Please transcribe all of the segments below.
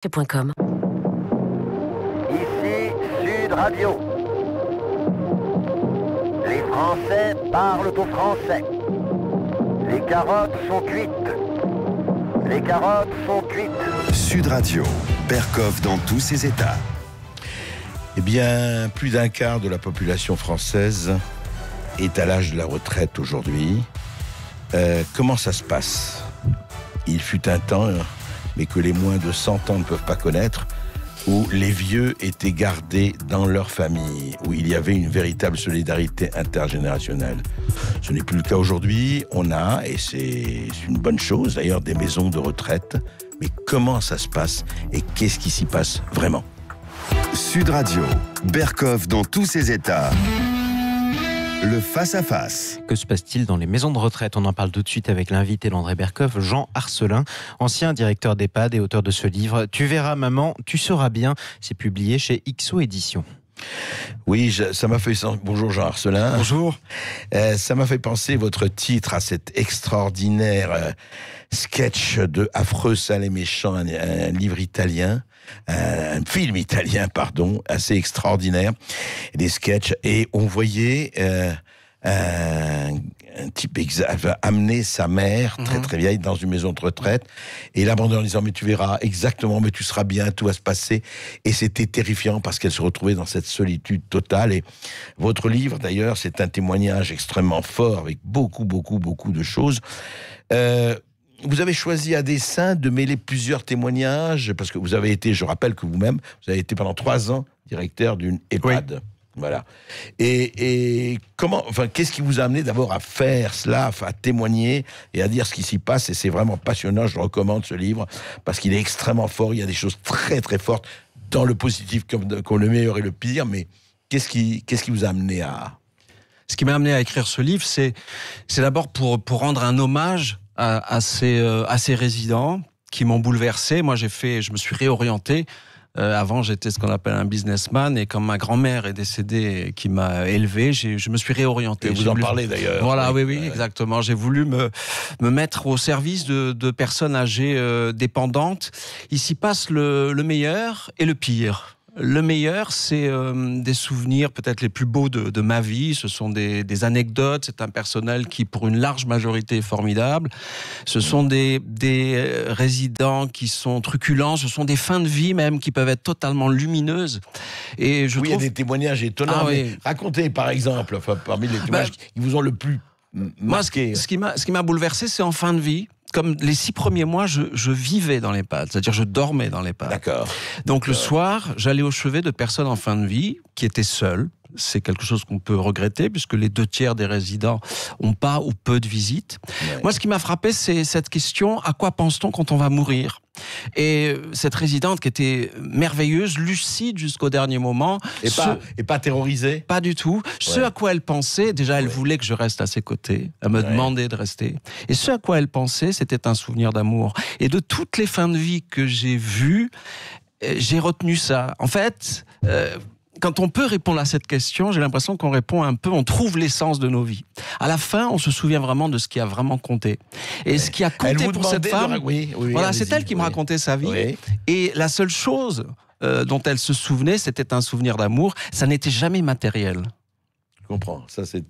Ici Sud Radio. Les Français parlent au Français. Les carottes sont cuites. Les carottes sont cuites. Sud Radio, Berkov dans tous ses états. Eh bien, plus d'un quart de la population française est à l'âge de la retraite aujourd'hui. Euh, comment ça se passe Il fut un temps mais que les moins de 100 ans ne peuvent pas connaître, où les vieux étaient gardés dans leur famille, où il y avait une véritable solidarité intergénérationnelle. Ce n'est plus le cas aujourd'hui. On a, et c'est une bonne chose d'ailleurs, des maisons de retraite. Mais comment ça se passe et qu'est-ce qui s'y passe vraiment Sud Radio, Berkov dans tous ses états. Le face-à-face. Que se passe-t-il dans les maisons de retraite On en parle tout de suite avec l'invité d'André Bercoff, Jean Arcelin, ancien directeur d'EHPAD et auteur de ce livre Tu verras maman, tu seras bien. C'est publié chez XO Édition. Oui, ça m'a fait bonjour Jean Arcelin. Bonjour. Euh, ça m'a fait penser votre titre à cet extraordinaire euh, sketch de Affreux, sales et méchant, un livre italien euh, un, film italien, pardon, assez extraordinaire, des sketchs, et on voyait euh, un, type amener sa mère, très mhm. très vieille, dans une maison de retraite, et l'abandonner en disant, mais tu verras exactement, mais tu seras bien, tout va se passer, et c'était terrifiant parce qu'elle se retrouvait dans cette solitude totale, et votre livre, d'ailleurs, c'est un témoignage extrêmement fort, avec beaucoup, beaucoup, beaucoup de choses. Euh, vous avez choisi à dessein de mêler plusieurs témoignages, parce que vous avez été, je rappelle que vous-même, vous avez été pendant trois ans directeur d'une EHPAD. Voilà. Et, comment, enfin, qu'est-ce qui vous a amené d'abord à faire cela, à témoigner et à dire ce qui s'y passe Et c'est vraiment passionnant. Je recommande ce livre parce qu'il est extrêmement fort. Il y a des choses très très fortes dans le positif comme, comme le meilleur et le pire. Mais qu'est-ce qui, qu'est-ce qui vous a amené à ce qui m'a amené à écrire ce livre, c'est, c'est d'abord pour, pour rendre un hommage à, euh, assez ces, euh, résidents qui m'ont bouleversé. Moi, j'ai fait, je me suis réorienté. Euh, avant, j'étais ce qu'on appelle un businessman, et quand ma grand-mère est décédée, qui m'a élevé, je me suis réorienté. vous en parlez d'ailleurs. Voilà, oui, oui, exactement. J'ai voulu me, me mettre au service de, de personnes âgées dépendantes. Ici passe le, le meilleur et le pire. Le meilleur, c'est euh, des souvenirs peut-être les plus beaux de, ma vie. Ce sont des, anecdotes. C'est un personnel qui, pour une large majorité, est formidable. Ce sont des, euh, résidents qui sont truculents. Ce sont des fins de vie même qui peuvent être totalement lumineuses. Et je oui, il y a des témoignages étonnants. Ah, Racontez, par exemple, parmi les ben, témoignages qui vous ont le plus Masqué. Moi, ce qui m'a bouleversé, c'est en fin de vie comme les six premiers mois, je, vivais dans les l'EHPAD, c'est-à-dire je dormais dans l'EHPAD. D'accord. Donc le soir, j'allais au chevet de personnes en fin de vie qui étaient seules, c'est quelque chose qu'on peut regretter puisque les deux tiers des résidents ont pas ou peu de visites. Moi, ce qui m'a frappé, c'est cette question à quoi pense-t-on quand on va mourir et cette résidente qui était merveilleuse, lucide jusqu'au dernier moment. Et, pas, pas terrorisée Pas du tout. Ce à quoi elle pensait, déjà elle voulait que je reste à ses côtés, elle me demandait de rester. Et ce à quoi elle pensait, c'était un souvenir d'amour. Et de toutes les fins de vie que j'ai vues, euh, j'ai retenu ça. En fait... Euh, quand on peut répondre à cette question, j'ai l'impression qu'on répond un peu, on trouve l'essence de nos vies. À la fin, on se souvient vraiment de ce qui a vraiment compté. Et ce qui a compté pour cette femme, voilà, c'est elle qui me racontait sa vie. Et la seule chose euh, dont elle se souvenait, c'était un souvenir d'amour. Ça n'était jamais matériel. Je comprends. Ça, c'est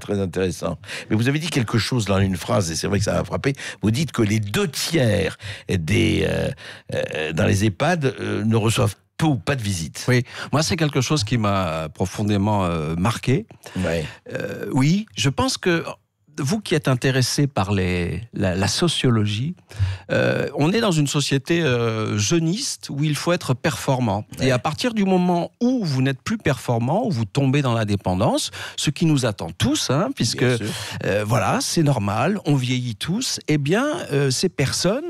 très intéressant. Mais vous avez dit quelque chose dans une phrase, et c'est vrai que ça m'a frappé. Vous dites que les deux tiers des, euh, euh, dans les EHPAD ne reçoivent peu ou pas de visite. Oui, moi c'est quelque chose qui m'a euh, profondément euh, marqué. Euh, oui, je pense que vous qui êtes intéressé par la, sociologie, on est dans une société jeuniste où il faut être performant. Et à partir du moment où vous n'êtes plus performant, où vous tombez dans la dépendance, ce qui nous attend tous, hein, puisque voilà, c'est normal, on vieillit tous, eh bien, ces personnes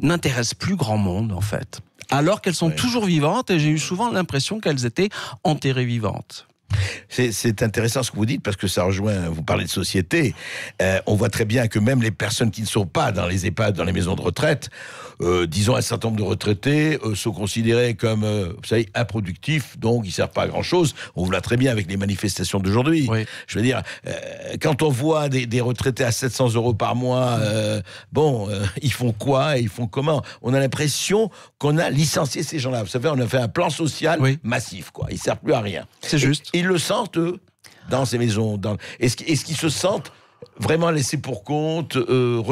n'intéressent plus grand monde en fait alors qu'elles sont toujours vivantes et j'ai eu souvent l'impression qu'elles étaient enterrées vivantes. C'est intéressant ce que vous dites parce que ça rejoint, vous parlez de société. Euh, on voit très bien que même les personnes qui ne sont pas dans les EHPAD, dans les maisons de retraite, euh, disons un certain nombre de retraités, euh, sont considérés comme, vous savez, improductifs, donc ils ne servent pas à grand-chose. On voit très bien avec les manifestations d'aujourd'hui. Je veux dire, quand on voit des, retraités à 700 euros par mois, bon, ils font quoi et ils font comment On a l'impression qu'on a licencié ces gens-là. Vous savez, on a fait un plan social massif, quoi. Ils ne servent plus à rien. C'est juste ils le sentent, eux, dans ces maisons. Dans... Est-ce qu'ils se sentent vraiment laissé pour compte, euh,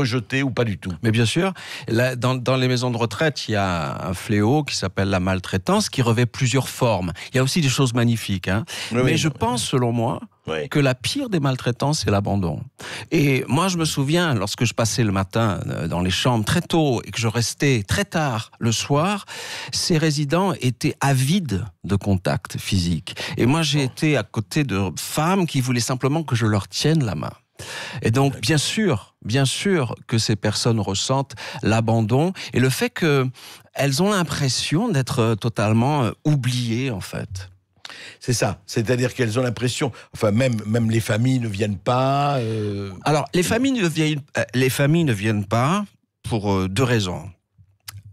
ou pas du tout Mais bien sûr, là, dans, dans, les maisons de retraite, il y a un fléau qui s'appelle la maltraitance, qui revêt plusieurs formes. Il y a aussi des choses magnifiques. Hein. Mais je pense, selon moi, que la pire des maltraitances, c'est l'abandon. Et moi, je me souviens, lorsque je passais le matin euh, dans les chambres très tôt et que je restais très tard le soir, ces résidents étaient avides de contact physique. Et moi, j'ai oh. été à côté de femmes qui voulaient simplement que je leur tienne la main. Et donc, bien sûr, bien sûr que ces personnes ressentent l'abandon et le fait qu'elles ont l'impression d'être euh, totalement euh, oubliées, en fait. C'est ça, c'est-à-dire qu'elles ont l'impression, enfin même les familles ne viennent pas. Euh Alors familles les familles ne viennent pas pour deux raisons.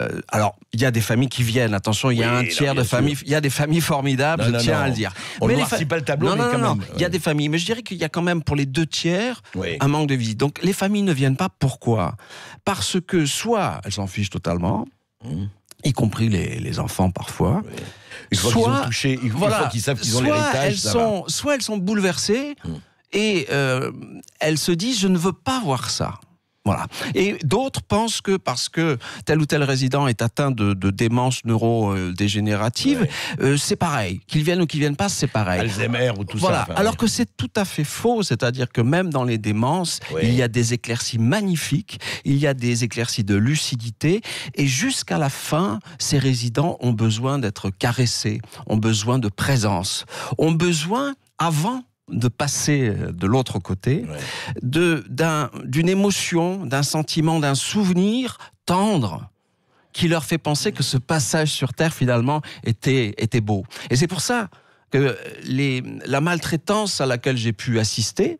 Euh, alors, il y a des familles qui viennent. Attention, il y a un tiers de familles. Il y a des familles formidables, je tiens à le dire. mais ne tableau, mais quand même. Il y a des familles, mais je dirais qu'il y a quand même pour les deux tiers un manque de visite. Donc, les familles ne viennent pas. Pourquoi Parce que soit elles s'en fichent totalement. Hmm. y compris les, enfants parfois. soit, voilà, elles sont, Soit elles sont bouleversées hmm. et euh, elles se disent je ne veux pas voir ça. Voilà. Et d'autres pensent que parce que tel ou tel résident est atteint de, démence neurodégénérative, euh, euh, c'est pareil. Qu'il vienne ou qu'il vienne pas, c'est pareil. Alzheimer ou tout ça. Alors que c'est tout à fait faux. C'est-à-dire que même dans les démences, il y a des éclaircies magnifiques, il y a des éclaircies de lucidité. Et jusqu'à la fin, ces résidents ont besoin d'être caressés, ont besoin de présence, ont besoin, avant de passer euh, de l'autre côté, d'une émotion, d'un sentiment, d'un souvenir tendre qui leur fait penser que ce passage sur Terre, finalement, était, était beau. Et c'est pour ça que les, la maltraitance à laquelle j'ai pu assister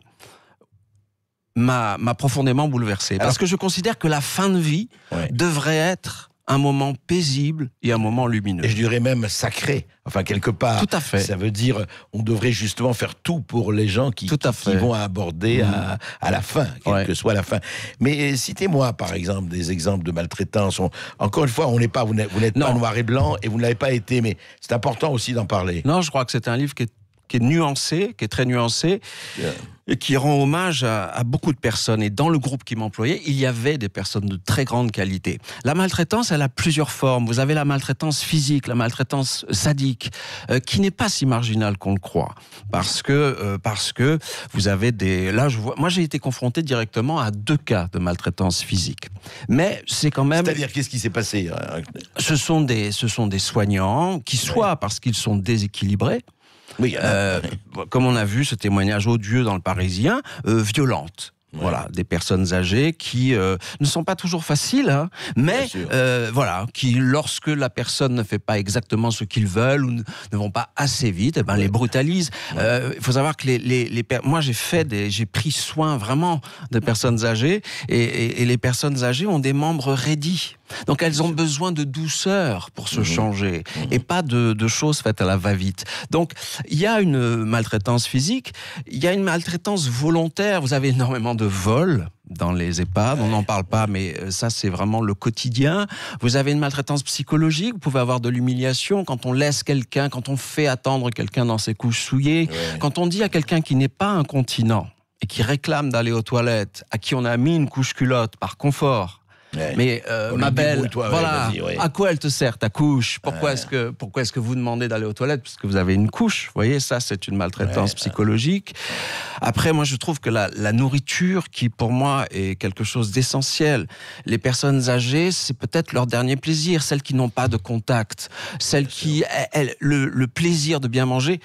m'a profondément bouleversé. Parce que je considère que la fin de vie devrait être un moment paisible et un moment lumineux. Et je dirais même sacré, enfin quelque part. Tout à fait. Ça veut dire on devrait justement faire tout pour les gens qui, vont aborder mmh. à, la fin, quelle que soit la fin. Mais citez-moi par exemple des exemples de maltraitance. encore une fois, on n'est pas, vous n'êtes pas noir et blanc et vous ne l'avez pas été, mais c'est important aussi d'en parler. Non, je crois que c'est un livre qui est qui est nuancé, qui est très nuancé, et qui rend hommage à, beaucoup de personnes. Et dans le groupe qui m'employait, il y avait des personnes de très grande qualité. La maltraitance, elle a plusieurs formes. Vous avez la maltraitance physique, la maltraitance euh, sadique, euh, qui n'est pas si marginale qu'on le croit, parce que euh, parce que vous avez des. Là, je vois. Moi, j'ai été confronté directement à deux cas de maltraitance physique, mais c'est quand même. C'est-à-dire qu'est-ce qui s'est passé Ce sont des ce sont des soignants qui soit parce qu'ils sont déséquilibrés oui, euh, comme on a vu ce témoignage odieux dans le Parisien, euh, violente. Voilà, des personnes âgées qui euh, ne sont pas toujours faciles, hein, mais euh, voilà, qui lorsque la personne ne fait pas exactement ce qu'ils veulent ou ne vont pas assez vite, eh ben les brutalisent. Il faut savoir que les, les, moi j'ai fait j'ai pris soin vraiment de personnes âgées et, et les personnes âgées ont des membres raidis. Donc elles ont besoin de douceur pour se mhm. changer mhm. et pas de, choses faites à la va-vite. Donc il y a une maltraitance physique, il y a une maltraitance volontaire. Vous avez énormément de vols dans les EHPAD, on n'en parle pas, mais euh, ça c'est vraiment le quotidien. Vous avez une maltraitance psychologique, vous pouvez avoir de l'humiliation quand on laisse quelqu'un, quand on fait attendre quelqu'un dans ses couches souillées, quand on dit à quelqu'un qui n'est pas un continent et qui réclame d'aller aux toilettes, à qui on a mis une couche culotte par confort, mais euh, ma belle, voilà, à quoi elle te sert ta couche Pourquoi est-ce que pourquoi est-ce que vous demandez d'aller aux toilettes puisque vous avez une couche Vous voyez, ça c'est une maltraitance psychologique. Après, moi je trouve que la, nourriture, qui pour moi est quelque chose d'essentiel, les personnes âgées, c'est peut-être leur dernier plaisir, celles qui n'ont pas de contact, celles qui, elles, le plaisir de bien manger,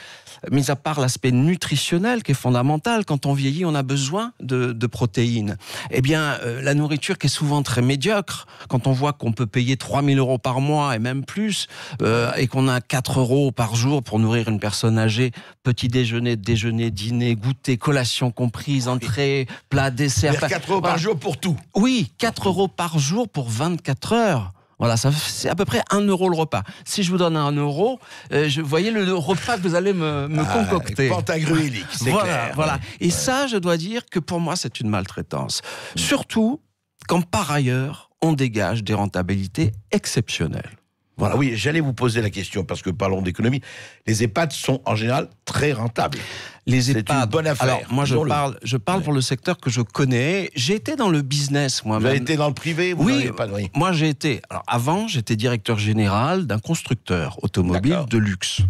mis à part l'aspect nutritionnel qui est fondamental, quand on vieillit, on a besoin de, protéines. Eh bien, euh, la nourriture qui est souvent très médiocre, quand on voit qu'on peut payer 3000 euros par mois et même plus, euh, et qu'on a 4 euros par jour pour nourrir une personne âgée, petit déjeuner, déjeuner, dîner, goûter, collation comprise, entrée, plat, dessert. 4 euros par jour pour tout. Oui, 4 euros par jour pour 24 heures. Voilà, c'est à peu près un euro le repas. Si je vous donne un euro, euh, je, vous voyez le, repas que vous allez me, ah, concocter. Pantagruélique, c'est voilà, Et ça, je dois dire que pour moi, c'est une maltraitance. Mm. Surtout quand par ailleurs, on dégage des rentabilités exceptionnelles. Voilà, oui, j'allais vous poser la question parce que parlons d'économie. Les EHPAD sont en général très rentables. Les EHPAD. C'est une bonne affaire. Alors, moi, je parle, je parle pour le secteur que je connais. J'ai été dans le business, moi. même Vous avez été dans le privé oui, moi, j'ai été. Alors, avant, j'étais directeur général d'un constructeur automobile de luxe.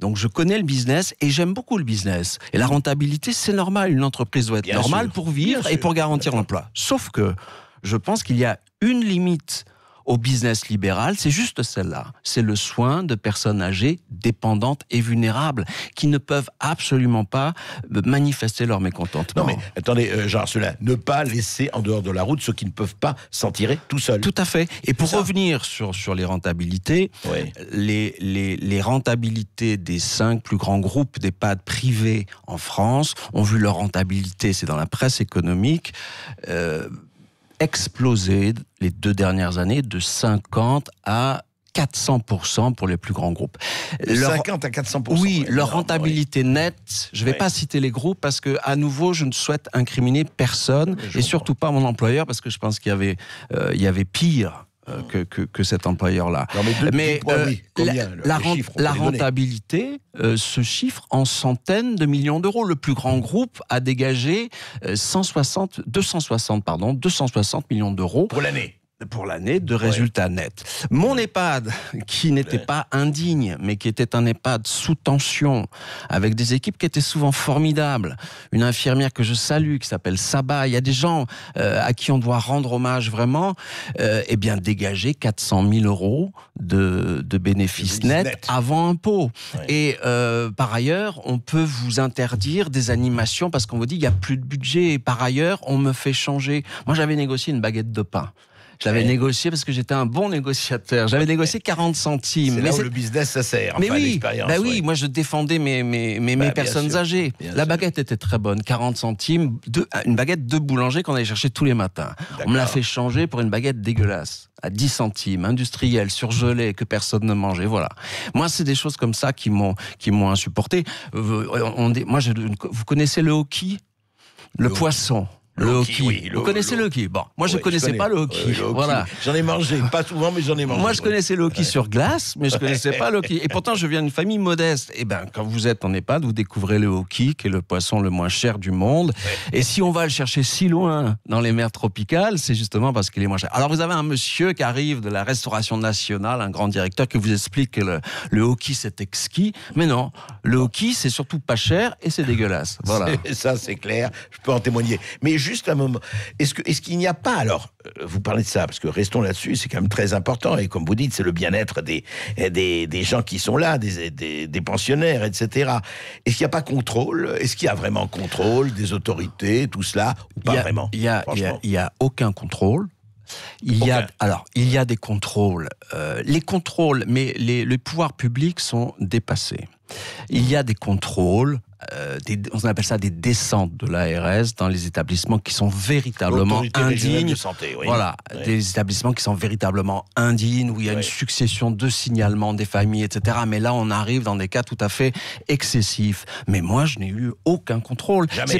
Donc je connais le business et j'aime beaucoup le business. Et la rentabilité, c'est normal. Une entreprise doit être normale pour vivre et pour garantir l'emploi. Sauf que je pense qu'il y a une limite au business libéral, c'est juste celle-là. C'est le soin de personnes âgées, dépendantes et vulnérables, qui ne peuvent absolument pas euh, manifester leur mécontentement. Non mais attendez, euh, cela, ne pas laisser en dehors de la route ceux qui ne peuvent pas s'en tirer tout seuls. Tout à fait. Et pour revenir sur, sur les rentabilités, les, les, rentabilités des cinq plus grands groupes d'EHPAD privés en France ont vu leur rentabilité, c'est dans la presse économique, euh, explosé les deux dernières années de 50 à 400% pour les plus grands groupes. 50 à 400%. Oui, leur rentabilité nette, je ne vais pas citer les groupes parce que, à nouveau, je ne souhaite incriminer personne et surtout pas mon employeur parce que je pense qu'il y, euh, y avait pire euh, que, cet employeur-là. Mais, la, rentabilité se euh, chiffre en centaines de millions d'euros. Le plus grand groupe a dégagé 160, euh, 260, pardon, 260 millions d'euros. Pour l'année pour l'année de résultats nets. Mon EHPAD, qui n'était pas indigne, mais qui était un EHPAD sous tension, avec des équipes qui étaient souvent formidables, une infirmière que je salue, qui s'appelle Sabah, il y a des gens euh, à qui on doit rendre hommage vraiment, et euh, eh bien dégager 400 000 euros de, bénéfices nets net. avant impôt. Et euh, par ailleurs, on peut vous interdire des animations parce qu'on vous dit il n'y a plus de budget. Et par ailleurs, on me fait changer. Moi, j'avais négocié une baguette de pain. J'avais l'avais négocié parce que j'étais un bon négociateur. J'avais négocié 40 centimes. mais où le business, ça sert. Mais oui, bah oui moi je défendais mes, mes, mes, bah, personnes âgées. la baguette était très bonne, 40 centimes, de, ah, une baguette de boulanger qu'on allait chercher tous les matins. On me l'a fait changer pour une baguette dégueulasse, à 10 centimes, industrielle, surgelée, que personne ne mangeait. Voilà. Moi, c'est des choses comme ça qui m'ont insupporté. m'ont euh, on, moi, vous connaissez le hockey le, poisson. Le, hockey. Vous connaissez le, hockey Bon, moi je ne connaissais pas le euh, hockey. Voilà. J'en ai mangé, pas souvent, mais j'en ai mangé. Moi je connaissais le hockey sur glace, mais je ne connaissais pas le hockey. Et pourtant, je viens d'une famille modeste. Et eh ben, quand vous êtes en EHPAD, vous découvrez le hockey, qui est le poisson le moins cher du monde. Et si on va le chercher si loin dans les mers tropicales, c'est justement parce qu'il est moins cher. Alors vous avez un monsieur qui arrive de la restauration nationale, un grand directeur, qui vous explique que le, le hockey c'est exquis. Mais non, le hockey c'est surtout pas cher et c'est dégueulasse. Voilà. Ça c'est clair, je peux en témoigner. Mais juste un moment. Est-ce qu'il n'y a pas, alors, euh, vous parlez de ça, parce que restons là-dessus, c'est quand même très important, et comme vous dites, c'est le bien-être des, des, des, gens qui sont là, des, des, pensionnaires, etc. Est-ce qu'il n'y a pas contrôle Est-ce qu'il y a vraiment contrôle des autorités, tout cela, ou pas vraiment Il n'y a, aucun contrôle. Il y a, alors, il y a des contrôles. Euh, les contrôles, mais les, les pouvoirs publics sont dépassés. Il y a des contrôles euh, on appelle ça des descentes de l'ARS dans les établissements qui sont véritablement indignes. santé, Voilà, des établissements qui sont véritablement indignes, où il y a une succession de signalements des familles, etc. Mais là, on arrive dans des cas tout à fait excessifs. Mais moi, je n'ai eu aucun contrôle. Jamais,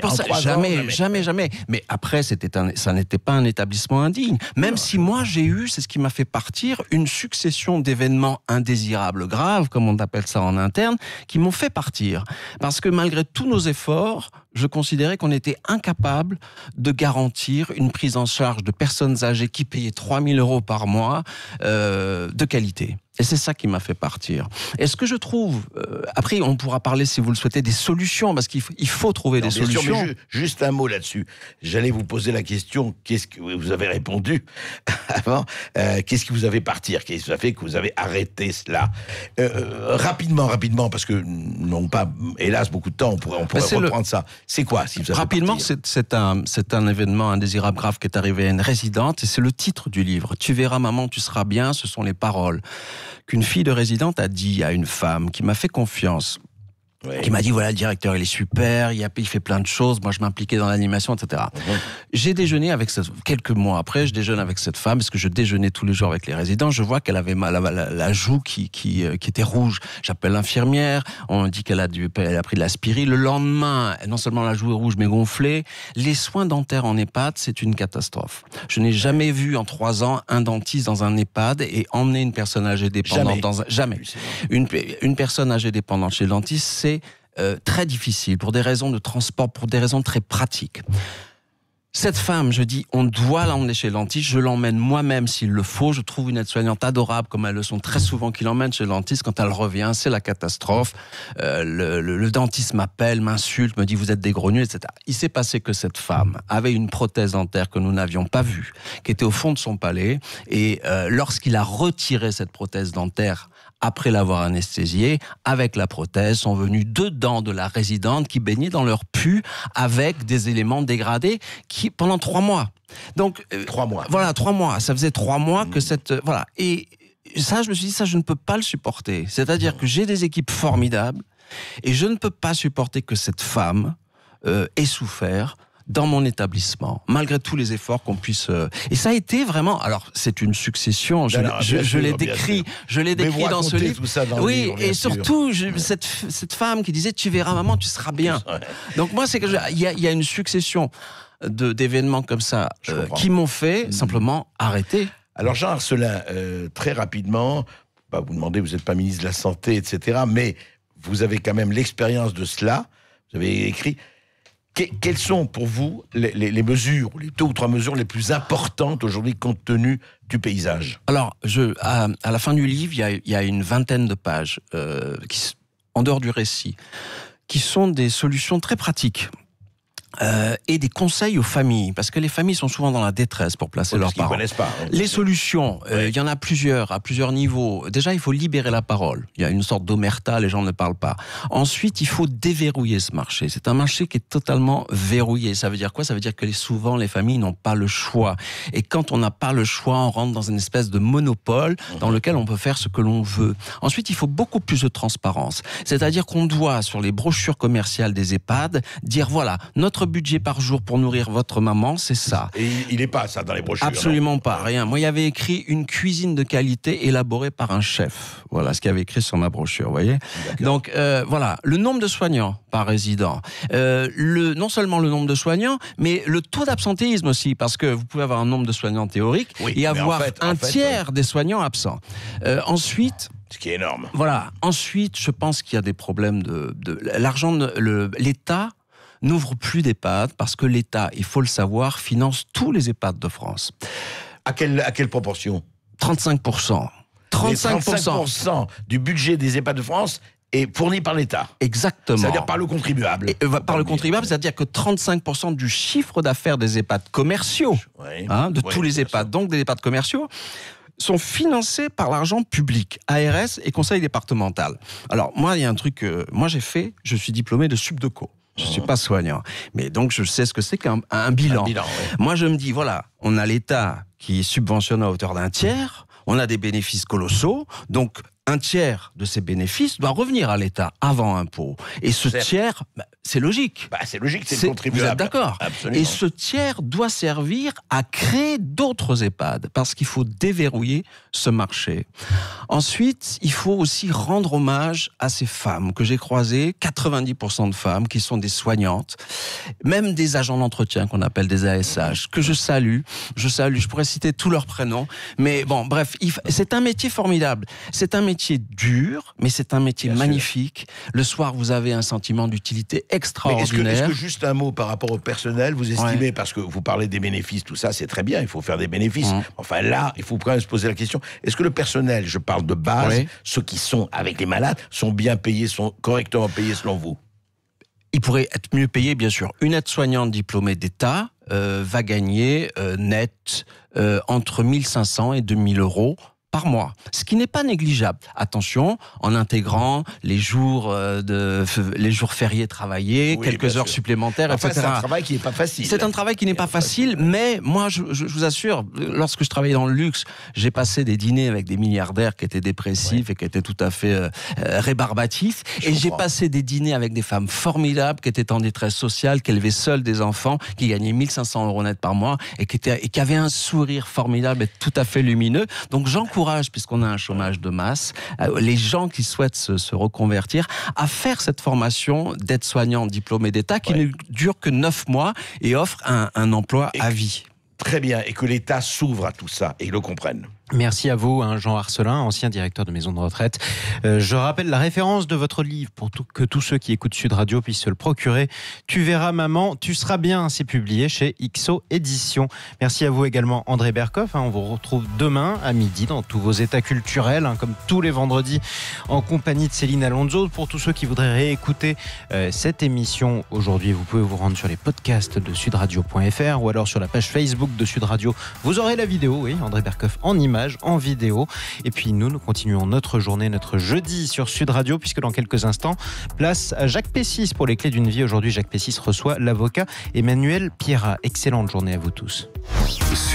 jamais, jamais, jamais, Mais après, c'était ça n'était pas un établissement indigne. Même si moi, j'ai eu, c'est ce qui m'a fait partir, une succession d'événements indésirables graves, comme on appelle ça en interne, qui m'ont fait partir. Parce que malgré tous nos efforts, je considérais qu'on était incapable de garantir une prise en charge de personnes âgées qui payaient 3000 euros par mois euh, de qualité. Et c'est ça qui m'a fait partir. est ce que je trouve, euh, après on pourra parler si vous le souhaitez des solutions, parce qu'il faut, trouver des solutions. juste un mot là-dessus. J'allais vous poser la question, qu'est-ce que vous avez répondu avant euh, Qu'est-ce qui vous avez fait partir Qu'est-ce qui a fait que vous avez arrêté cela euh, Rapidement, rapidement, parce que non pas, hélas, beaucoup de temps, on pourrait, reprendre ça. C'est quoi si vous Rapidement, c'est un, un événement indésirable grave qui est arrivé à une résidente, et c'est le titre du livre. Tu verras maman, tu seras bien, ce sont les paroles qu'une fille de résidente a dit à une femme qui m'a fait confiance il qui m'a dit voilà le directeur il est super, il, a, il fait plein de choses, moi je m'impliquais dans l'animation, etc. Mm-hmm. J'ai déjeuné avec cette quelques mois après, je déjeune avec cette femme parce que je déjeunais tous les jours avec les résidents. Je vois qu'elle avait mal la, joue qui, qui, euh, qui était rouge. J'appelle l'infirmière, on dit qu'elle a dû, elle a pris de l'aspirine. Le lendemain, non seulement la joue est rouge mais gonflée. Les soins dentaires en EHPAD c'est une catastrophe. Je n'ai jamais vu en trois ans un dentiste dans un EHPAD et emmener une personne âgée dépendante dans jamais. Une, une personne âgée dépendante chez le dentiste c'est euh, très difficile pour des raisons de transport, pour des raisons très pratiques. Cette femme, je dis, on doit l'emmener chez le dentiste. Je l'emmène moi-même s'il le faut. Je trouve une aide-soignante adorable, comme elles le sont très souvent, qui l'emmène chez le dentiste. Quand elle revient, c'est la catastrophe. Euh, le, dentiste m'appelle, m'insulte, me dit vous êtes nuls, etc. Il s'est passé que cette femme avait une prothèse dentaire que nous n'avions pas vue, qui était au fond de son palais. Et euh, lorsqu'il a retiré cette prothèse dentaire après l'avoir anesthésiée, avec la prothèse, sont venus dedans de la résidente qui baignait dans leur pu avec des éléments dégradés qui, pendant trois mois. Donc, euh, trois mois. Voilà, trois mois. Ça faisait trois mois que hmm. cette. Voilà. Et ça, je me suis dit, ça, je ne peux pas le supporter. C'est-à-dire que j'ai des équipes formidables et je ne peux pas supporter que cette femme euh, ait souffert dans mon établissement, malgré tous les efforts qu'on puisse. Euh, et ça a été vraiment. Alors, c'est une succession. Je, l'ai décrit, je l'ai décrit dans ce livre. oui, et surtout cette, cette, femme qui disait "Tu verras, maman, tu seras bien." Donc moi, c'est que il y, a une succession d'événements comme ça euh, qui m'ont fait mhm. simplement arrêter. Alors Jean Arcelin, euh, très rapidement, bah, vous demandez, vous n'êtes pas ministre de la Santé, etc., mais vous avez quand même l'expérience de cela, vous avez écrit, quelles sont pour vous les, mesures, les deux ou trois mesures les plus importantes aujourd'hui compte tenu du paysage Alors, je, à, la fin du livre, il y a, une vingtaine de pages euh, qui, en dehors du récit qui sont des solutions très pratiques euh, et des conseils aux familles, parce que les familles sont souvent dans la détresse pour placer leurs parents. Hein. les solutions, euh, il y en a plusieurs, à plusieurs niveaux. Déjà, il faut libérer la parole. Il y a une sorte d'omerta, les gens ne parlent pas. Ensuite, il faut déverrouiller ce marché. C'est un marché qui est totalement verrouillé. Ça veut dire quoi Ça veut dire que souvent, les familles n'ont pas le choix. Et quand on n'a pas le choix, on rentre dans une espèce de monopole dans mhm. lequel on peut faire ce que l'on veut. Ensuite, il faut beaucoup plus de transparence. C'est-à-dire qu'on doit, sur les brochures commerciales des EHPAD, dire voilà, notre budget par jour pour nourrir votre maman, c'est ça. Et il n'est pas ça dans les brochures. Absolument pas, rien. Moi, il y avait écrit une cuisine de qualité élaborée par un chef. Voilà ce qu'il y avait écrit sur ma brochure, vous voyez. Donc euh, voilà, le nombre de soignants par résident, euh, le, non seulement le nombre de soignants, mais le taux d'absentéisme aussi, parce que vous pouvez avoir un nombre de soignants théorique et avoir un tiers des soignants absents. Euh, ensuite. Ce qui est énorme. Voilà. Ensuite, je pense qu'il y a des problèmes de, de l'argent, l'État n'ouvre plus d'EHPAD parce que l'État, il faut le savoir, finance tous les EHPAD de France. À quelle, à quelle proportion 35%. 35%, du budget des EHPAD de France est fourni par l'État. Exactement. C'est-à-dire par le contribuable. Euh, par le contribuable, c'est-à-dire que 35% du chiffre d'affaires des EHPAD commerciaux, hein, de tous les EHPAD, donc des EHPAD commerciaux, sont financés par l'argent public, ARS et conseil départemental. Alors moi, il y a un truc que moi j'ai fait, je suis diplômé de Subdeco. Je ne suis pas soignant. Mais donc, je sais ce que c'est qu'un un bilan. Moi, je me dis, voilà, on a l'État qui subventionne à hauteur d'un tiers, on a des bénéfices colossaux, donc un tiers de ces bénéfices doit revenir à l'État avant impôt. Et ce tiers, bah, bah, c'est logique. c'est logique, c'est contribuable. Vous êtes d'accord Et ce tiers doit servir à créer d'autres EHPAD, parce qu'il faut déverrouiller ce marché. Ensuite, il faut aussi rendre hommage à ces femmes que j'ai croisées, 90% de femmes qui sont des soignantes, même des agents d'entretien qu'on appelle des ASH, que je salue. Je salue, je pourrais citer tous leurs prénoms. Mais bon, bref, c'est un métier formidable. C'est un métier métier dur, mais c'est un métier magnifique. Le soir, vous avez un sentiment d'utilité extraordinaire. Est-ce que, juste un mot par rapport au personnel, vous estimez, parce que vous parlez des bénéfices, tout ça, c'est très bien, il faut faire des bénéfices. Enfin là, il faut quand même se poser la question, est-ce que le personnel, je parle de base, ceux qui sont avec les malades, sont bien payés, sont correctement payés selon vous Ils pourraient être mieux payés, bien sûr. Une aide-soignante diplômée d'État euh, va gagner euh, net euh, entre entre 1500 et 2000 euros par mois, ce qui n'est pas négligeable. Attention, en intégrant les jours euh, de les jours fériés travaillés, quelques heures supplémentaires, etc. C'est un travail qui n'est pas facile. C'est un travail qui n'est pas facile, mais moi, je, vous assure, lorsque je travaillais dans le luxe, j'ai passé des dîners avec des milliardaires qui étaient dépressifs et qui étaient tout à fait euh, rébarbatifs, et j'ai passé des dîners avec des femmes formidables qui étaient en détresse sociale, qui élevaient seules des enfants, qui gagnaient 1500 euros net par mois et qui étaient et qui avaient un sourire formidable et tout à fait lumineux. Donc j'encourage puisqu'on a un chômage de masse, euh, les gens qui souhaitent se, reconvertir, à faire cette formation d'aide-soignant diplômé d'État qui ne dure que 9 mois et offre un, emploi à vie. Très bien, et que l'État s'ouvre à tout ça et le comprenne. Merci à vous, hein, Jean Arcelin, ancien directeur de maison de retraite. Euh, je rappelle la référence de votre livre pour que tous ceux qui écoutent Sud Radio puissent se le procurer. Tu verras maman, tu seras bien. C'est publié chez XO Édition. Merci à vous également, André Bercoff. Hein. on vous retrouve demain à midi dans tous vos états culturels, hein, comme tous les vendredis, en compagnie de Céline Alonso. Pour tous ceux qui voudraient réécouter euh, cette émission aujourd'hui, vous pouvez vous rendre sur les podcasts de sudradio.fr ou alors sur la page Facebook de Sud Radio. Vous aurez la vidéo, oui, André Berkoff en image en vidéo. Et puis nous, nous continuons notre journée, notre jeudi sur Sud Radio, puisque dans quelques instants, place à Jacques Pessis pour les clés d'une vie. Aujourd'hui, Jacques Pessis reçoit l'avocat Emmanuel Pierra. Excellente journée à vous tous.